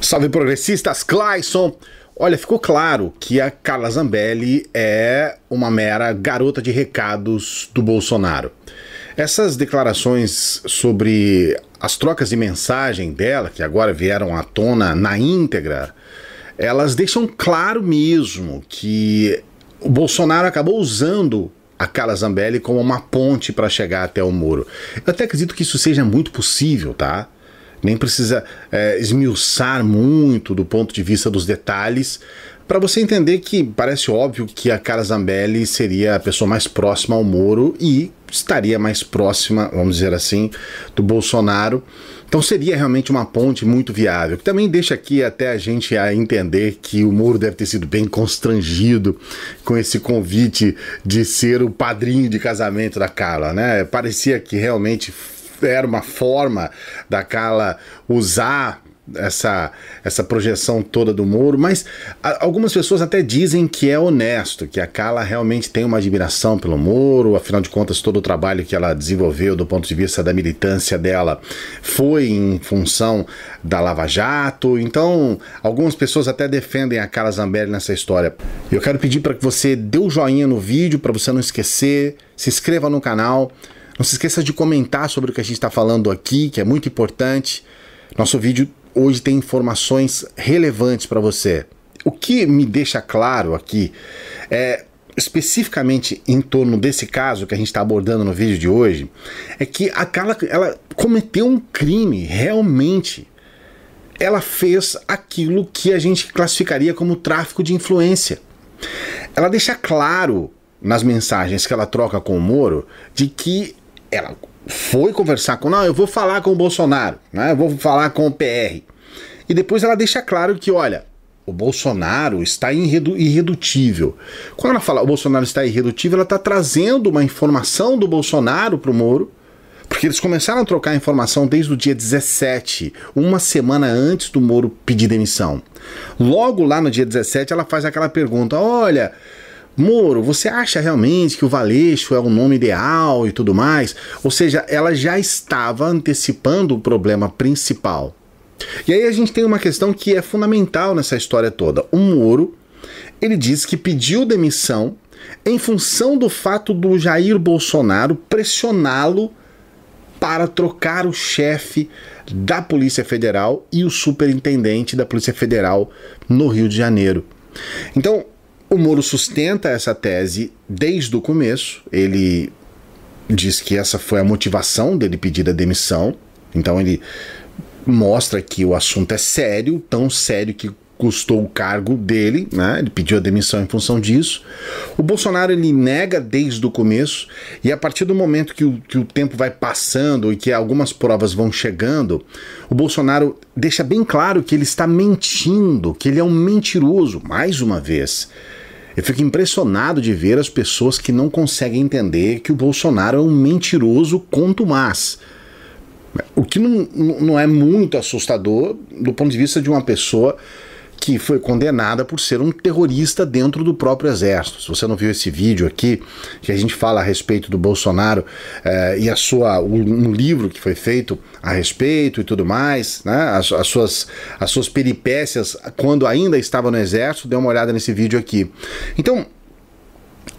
Salve progressistas, Clayson! Olha, ficou claro que a Carla Zambelli é uma mera garota de recados do Bolsonaro. Essas declarações sobre as trocas de mensagem dela, que agora vieram à tona na íntegra, elas deixam claro mesmo que o Bolsonaro acabou usando a Carla Zambelli como uma ponte para chegar até o muro. Eu até acredito que isso seja muito possível, tá? nem precisa é, esmiuçar muito do ponto de vista dos detalhes, para você entender que parece óbvio que a Cara Zambelli seria a pessoa mais próxima ao Moro e estaria mais próxima, vamos dizer assim, do Bolsonaro. Então seria realmente uma ponte muito viável, que também deixa aqui até a gente a entender que o Moro deve ter sido bem constrangido com esse convite de ser o padrinho de casamento da Carla, né? Parecia que realmente era uma forma da Carla usar essa, essa projeção toda do Moro, mas algumas pessoas até dizem que é honesto, que a Carla realmente tem uma admiração pelo Moro, afinal de contas, todo o trabalho que ela desenvolveu do ponto de vista da militância dela foi em função da Lava Jato. Então, algumas pessoas até defendem a Carla Zambelli nessa história. Eu quero pedir para que você dê o um joinha no vídeo, para você não esquecer, se inscreva no canal. Não se esqueça de comentar sobre o que a gente está falando aqui, que é muito importante. Nosso vídeo hoje tem informações relevantes para você. O que me deixa claro aqui é especificamente em torno desse caso que a gente está abordando no vídeo de hoje, é que a Carla ela cometeu um crime realmente. Ela fez aquilo que a gente classificaria como tráfico de influência. Ela deixa claro nas mensagens que ela troca com o Moro de que ela foi conversar com, não, eu vou falar com o Bolsonaro, né? Eu vou falar com o PR. E depois ela deixa claro que, olha, o Bolsonaro está irredu irredutível. Quando ela fala o Bolsonaro está irredutível, ela está trazendo uma informação do Bolsonaro para o Moro, porque eles começaram a trocar informação desde o dia 17, uma semana antes do Moro pedir demissão. Logo lá no dia 17, ela faz aquela pergunta: olha, Moro, você acha realmente que o Valeixo é o nome ideal e tudo mais? Ou seja, ela já estava antecipando o problema principal. E aí a gente tem uma questão que é fundamental nessa história toda. O Moro, ele diz que pediu demissão em função do fato do Jair Bolsonaro pressioná-lo para trocar o chefe da Polícia Federal e o superintendente da Polícia Federal no Rio de Janeiro. Então, o Moro sustenta essa tese desde o começo. Ele diz que essa foi a motivação dele pedir a demissão. Então ele mostra que o assunto é sério, tão sério que custou o cargo dele, né? Ele pediu a demissão em função disso. O Bolsonaro ele nega desde o começo e a partir do momento que o, que o tempo vai passando e que algumas provas vão chegando, o Bolsonaro deixa bem claro que ele está mentindo, que ele é um mentiroso, mais uma vez. Eu fico impressionado de ver as pessoas que não conseguem entender que o Bolsonaro é um mentiroso contumaz. O que não, não é muito assustador do ponto de vista de uma pessoa que foi condenada por ser um terrorista dentro do próprio exército. Se você não viu esse vídeo aqui, que a gente fala a respeito do Bolsonaro eh, e a sua um livro que foi feito a respeito e tudo mais, né? As, as, suas, as suas peripécias quando ainda estava no exército, dê uma olhada nesse vídeo aqui. Então,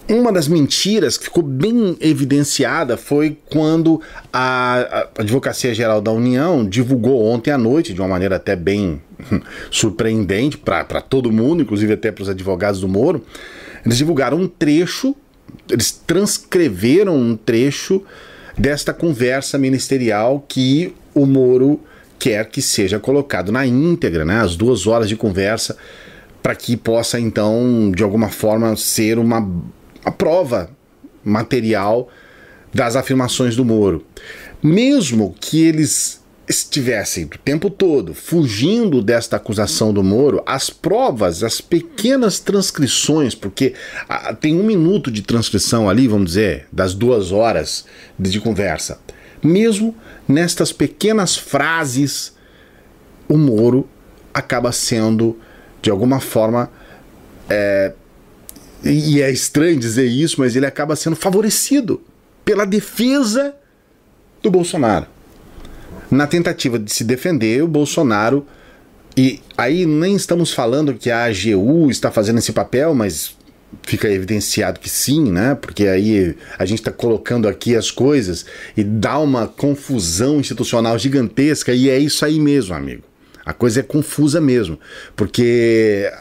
uma das mentiras que ficou bem evidenciada foi quando a, a Advocacia Geral da União divulgou ontem à noite, de uma maneira até bem surpreendente para todo mundo, inclusive até para os advogados do Moro, eles divulgaram um trecho, eles transcreveram um trecho desta conversa ministerial que o Moro quer que seja colocado na íntegra, né? As duas horas de conversa para que possa então de alguma forma ser uma, uma prova material das afirmações do Moro. Mesmo que eles estivessem o tempo todo fugindo desta acusação do Moro, as provas, as pequenas transcrições, porque ah, tem um minuto de transcrição ali, vamos dizer, das duas horas de conversa. Mesmo nestas pequenas frases, o Moro acaba sendo, de alguma forma, é, e é estranho dizer isso, mas ele acaba sendo favorecido pela defesa do Bolsonaro. Na tentativa de se defender, o Bolsonaro. E aí nem estamos falando que a AGU está fazendo esse papel, mas fica evidenciado que sim, né? Porque aí a gente está colocando aqui as coisas e dá uma confusão institucional gigantesca e é isso aí mesmo, amigo. A coisa é confusa mesmo, porque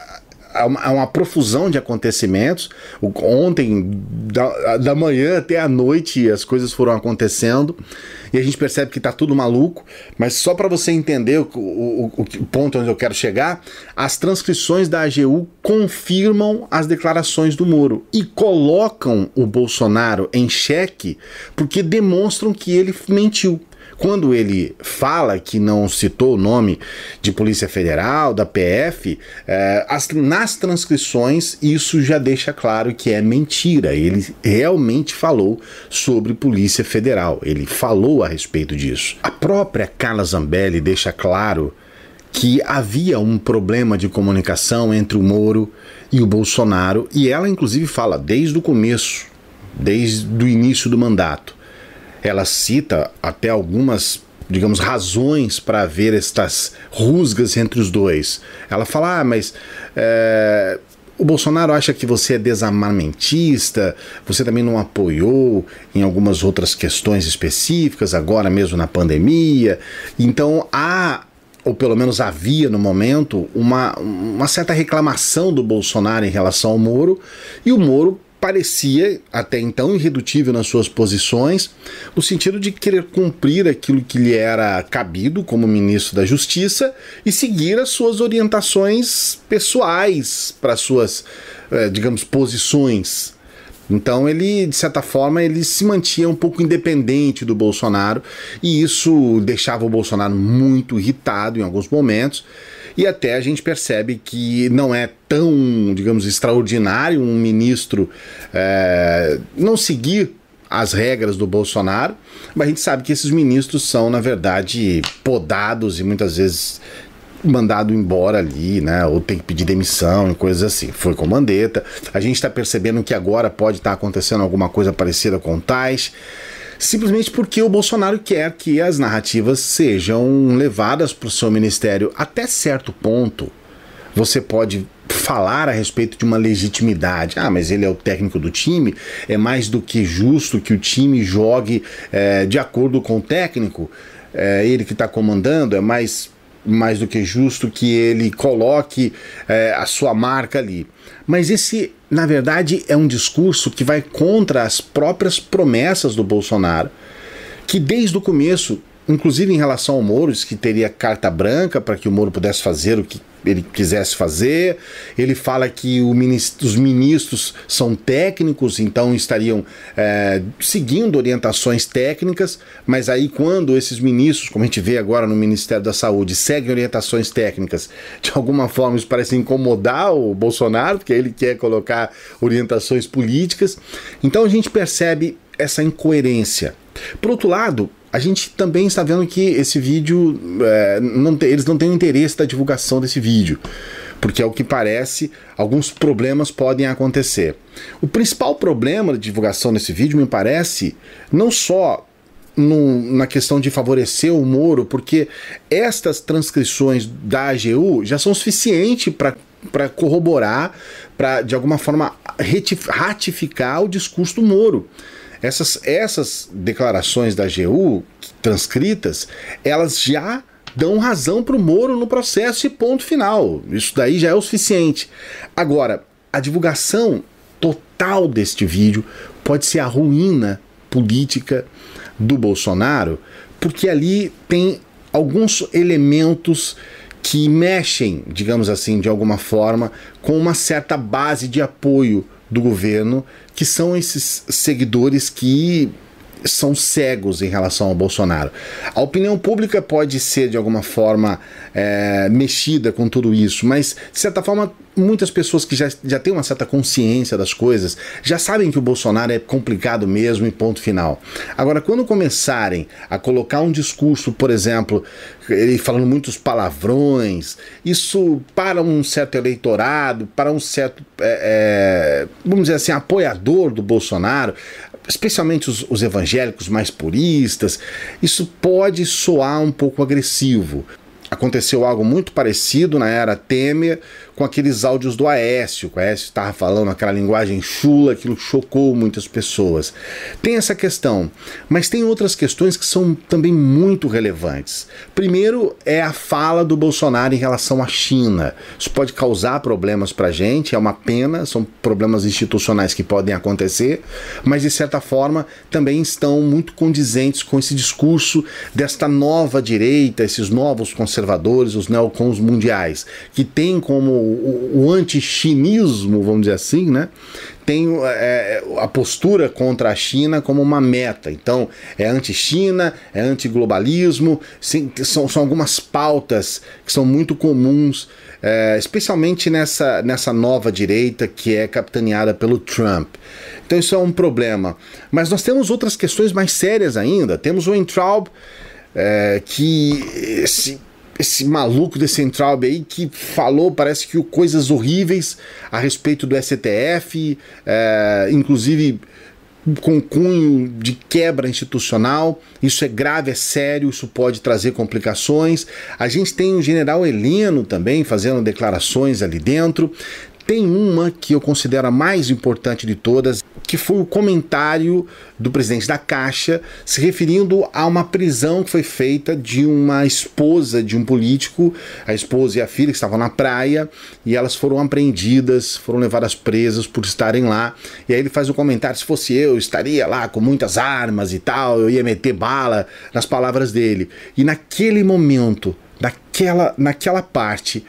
há uma, há uma profusão de acontecimentos. Ontem, da, da manhã até a noite, as coisas foram acontecendo e a gente percebe que está tudo maluco. Mas só para você entender o, o, o ponto onde eu quero chegar, as transcrições da AGU confirmam as declarações do Moro e colocam o Bolsonaro em xeque porque demonstram que ele mentiu quando ele fala que não citou o nome de Polícia Federal, da PF, é, as, nas transcrições isso já deixa claro que é mentira. Ele realmente falou sobre Polícia Federal, ele falou a respeito disso. A própria Carla Zambelli deixa claro que havia um problema de comunicação entre o Moro e o Bolsonaro, e ela inclusive fala desde o começo, desde o início do mandato ela cita até algumas digamos, razões para haver estas rusgas entre os dois. Ela fala, ah, mas é, o Bolsonaro acha que você é desarmamentista, você também não apoiou em algumas outras questões específicas, agora mesmo na pandemia. Então há, ou pelo menos havia no momento, uma, uma certa reclamação do Bolsonaro em relação ao Moro, e o Moro parecia até então irredutível nas suas posições, no sentido de querer cumprir aquilo que lhe era cabido como ministro da Justiça e seguir as suas orientações pessoais para suas, eh, digamos, posições. Então ele, de certa forma, ele se mantinha um pouco independente do Bolsonaro e isso deixava o Bolsonaro muito irritado em alguns momentos e até a gente percebe que não é tão, digamos, extraordinário um ministro é, não seguir as regras do Bolsonaro, mas a gente sabe que esses ministros são, na verdade, podados e muitas vezes mandado embora ali, né? Ou tem que pedir demissão e coisas assim. Foi com Mandetta. A gente está percebendo que agora pode estar tá acontecendo alguma coisa parecida com o Tais simplesmente porque o Bolsonaro quer que as narrativas sejam levadas para o seu ministério. Até certo ponto, você pode falar a respeito de uma legitimidade. Ah, mas ele é o técnico do time, é mais do que justo que o time jogue é, de acordo com o técnico. É ele que está comandando, é mais mais do que justo que ele coloque é, a sua marca ali. Mas esse, na verdade, é um discurso que vai contra as próprias promessas do Bolsonaro, que desde o começo inclusive em relação ao Moro, disse que teria carta branca para que o Moro pudesse fazer o que ele quisesse fazer. Ele fala que ministro, os ministros são técnicos, então estariam é, seguindo orientações técnicas, mas aí quando esses ministros, como a gente vê agora no Ministério da Saúde, seguem orientações técnicas, de alguma forma isso parece incomodar o Bolsonaro, porque ele quer colocar orientações políticas. Então a gente percebe essa incoerência. Por outro lado, a gente também está vendo que esse vídeo, é, não te, eles não têm interesse da divulgação desse vídeo, porque ao é que parece, alguns problemas podem acontecer. O principal problema de divulgação desse vídeo, me parece, não só no, na questão de favorecer o Moro, porque estas transcrições da AGU já são suficientes para corroborar, para de alguma forma ratificar o discurso do Moro. Essas, essas declarações da AGU, transcritas, elas já dão razão para o Moro no processo e ponto final. Isso daí já é o suficiente. Agora, a divulgação total deste vídeo pode ser a ruína política do Bolsonaro, porque ali tem alguns elementos que mexem, digamos assim, de alguma forma, com uma certa base de apoio do governo, que são esses seguidores que são cegos em relação ao Bolsonaro. A opinião pública pode ser, de alguma forma, é, mexida com tudo isso, mas, de certa forma, muitas pessoas que já, já têm uma certa consciência das coisas já sabem que o Bolsonaro é complicado mesmo e ponto final. Agora, quando começarem a colocar um discurso, por exemplo, ele falando muitos palavrões, isso para um certo eleitorado, para um certo, é, é, vamos dizer assim, apoiador do Bolsonaro, especialmente os, os evangélicos mais puristas, isso pode soar um pouco agressivo. Aconteceu algo muito parecido na era Temer, com aqueles áudios do Aécio, o Aécio estava falando aquela linguagem chula, aquilo chocou muitas pessoas. Tem essa questão, mas tem outras questões que são também muito relevantes. Primeiro é a fala do Bolsonaro em relação à China. Isso pode causar problemas para a gente, é uma pena, são problemas institucionais que podem acontecer, mas de certa forma também estão muito condizentes com esse discurso desta nova direita, esses novos conservadores, os neocons mundiais, que tem como o, o anti-chinismo, vamos dizer assim, né? tem é, a postura contra a China como uma meta. Então, é anti-China, é anti-globalismo, são, são algumas pautas que são muito comuns, é, especialmente nessa, nessa nova direita que é capitaneada pelo Trump. Então, isso é um problema. Mas nós temos outras questões mais sérias ainda. Temos o Entraub, é, que se esse maluco desse Entraub aí que falou, parece que coisas horríveis a respeito do STF, é, inclusive com cunho de quebra institucional. Isso é grave, é sério, isso pode trazer complicações. A gente tem o general Heleno também fazendo declarações ali dentro. Tem uma que eu considero a mais importante de todas, que foi o comentário do presidente da Caixa se referindo a uma prisão que foi feita de uma esposa de um político, a esposa e a filha que estavam na praia, e elas foram apreendidas, foram levadas presas por estarem lá. E aí ele faz um comentário: se fosse eu, eu estaria lá com muitas armas e tal, eu ia meter bala nas palavras dele. E naquele momento, naquela, naquela parte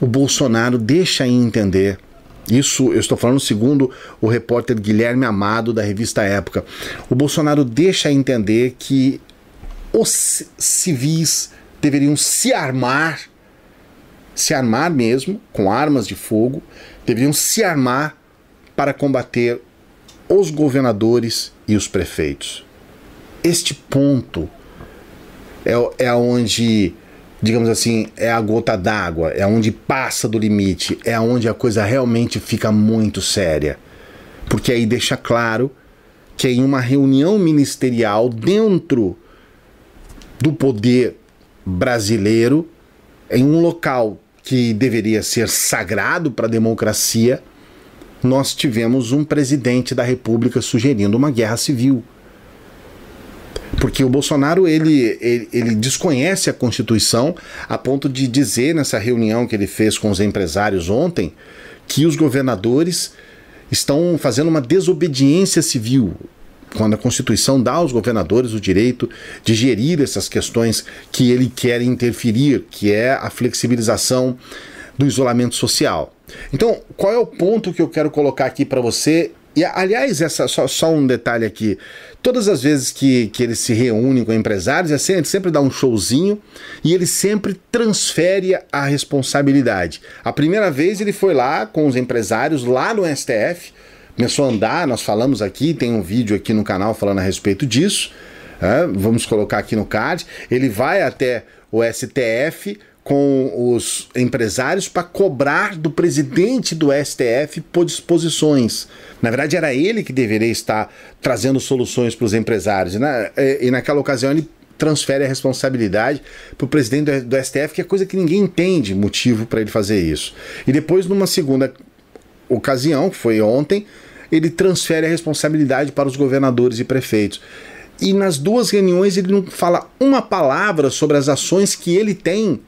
o Bolsonaro deixa entender. Isso eu estou falando segundo o repórter Guilherme Amado da revista Época. O Bolsonaro deixa entender que os civis deveriam se armar, se armar mesmo, com armas de fogo, deveriam se armar para combater os governadores e os prefeitos. Este ponto é, é onde digamos assim, é a gota d'água, é onde passa do limite, é onde a coisa realmente fica muito séria. Porque aí deixa claro que em uma reunião ministerial dentro do poder brasileiro, em um local que deveria ser sagrado para a democracia, nós tivemos um presidente da República sugerindo uma guerra civil. Porque o Bolsonaro ele, ele, ele, desconhece a Constituição a ponto de dizer nessa reunião que ele fez com os empresários ontem que os governadores estão fazendo uma desobediência civil. Quando a Constituição dá aos governadores o direito de gerir essas questões que ele quer interferir, que é a flexibilização do isolamento social. Então, qual é o ponto que eu quero colocar aqui para você e, aliás, essa, só, só um detalhe aqui. Todas as vezes que, que ele se reúne com empresários, é assim, ele sempre dá um showzinho e ele sempre transfere a responsabilidade. A primeira vez ele foi lá com os empresários, lá no STF, começou a andar, nós falamos aqui, tem um vídeo aqui no canal falando a respeito disso. É, vamos colocar aqui no card. Ele vai até o STF, com os empresários para cobrar do presidente do STF por disposições. Na verdade, era ele que deveria estar trazendo soluções para os empresários. E, né? é, e naquela ocasião ele transfere a responsabilidade para o presidente do STF, que é coisa que ninguém entende motivo para ele fazer isso. E depois, numa segunda ocasião, que foi ontem, ele transfere a responsabilidade para os governadores e prefeitos. E nas duas reuniões ele não fala uma palavra sobre as ações que ele tem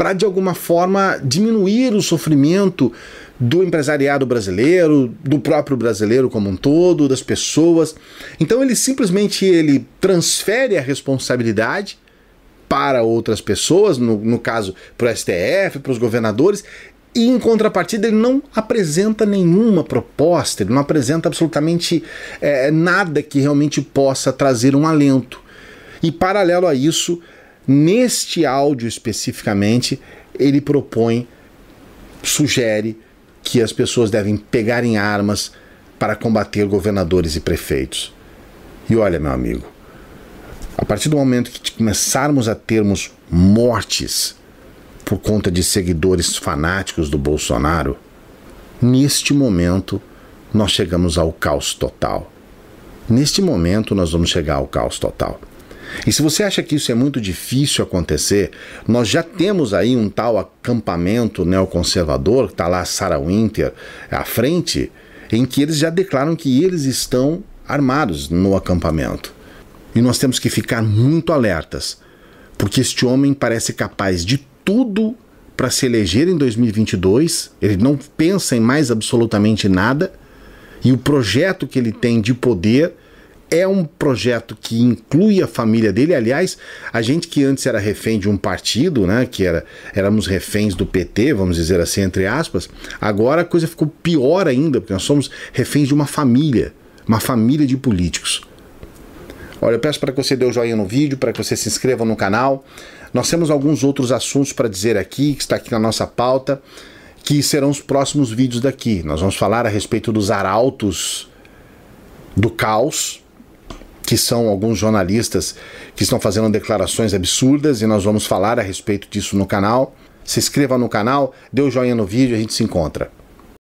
para de alguma forma diminuir o sofrimento do empresariado brasileiro, do próprio brasileiro como um todo, das pessoas. Então ele simplesmente ele transfere a responsabilidade para outras pessoas, no, no caso para o STF, para os governadores, e em contrapartida ele não apresenta nenhuma proposta, ele não apresenta absolutamente é, nada que realmente possa trazer um alento. E paralelo a isso, Neste áudio especificamente, ele propõe, sugere que as pessoas devem pegar em armas para combater governadores e prefeitos. E olha, meu amigo, a partir do momento que começarmos a termos mortes por conta de seguidores fanáticos do Bolsonaro, neste momento nós chegamos ao caos total. Neste momento nós vamos chegar ao caos total. E se você acha que isso é muito difícil acontecer, nós já temos aí um tal acampamento neoconservador, que está lá Sarah Winter à frente, em que eles já declaram que eles estão armados no acampamento. E nós temos que ficar muito alertas, porque este homem parece capaz de tudo para se eleger em 2022, ele não pensa em mais absolutamente nada, e o projeto que ele tem de poder é um projeto que inclui a família dele. Aliás, a gente que antes era refém de um partido, né, que era, éramos reféns do PT, vamos dizer assim, entre aspas, agora a coisa ficou pior ainda, porque nós somos reféns de uma família, uma família de políticos. Olha, eu peço para que você dê o um joinha no vídeo, para que você se inscreva no canal. Nós temos alguns outros assuntos para dizer aqui, que está aqui na nossa pauta, que serão os próximos vídeos daqui. Nós vamos falar a respeito dos arautos do caos, que são alguns jornalistas que estão fazendo declarações absurdas e nós vamos falar a respeito disso no canal. Se inscreva no canal, dê o um joinha no vídeo e a gente se encontra.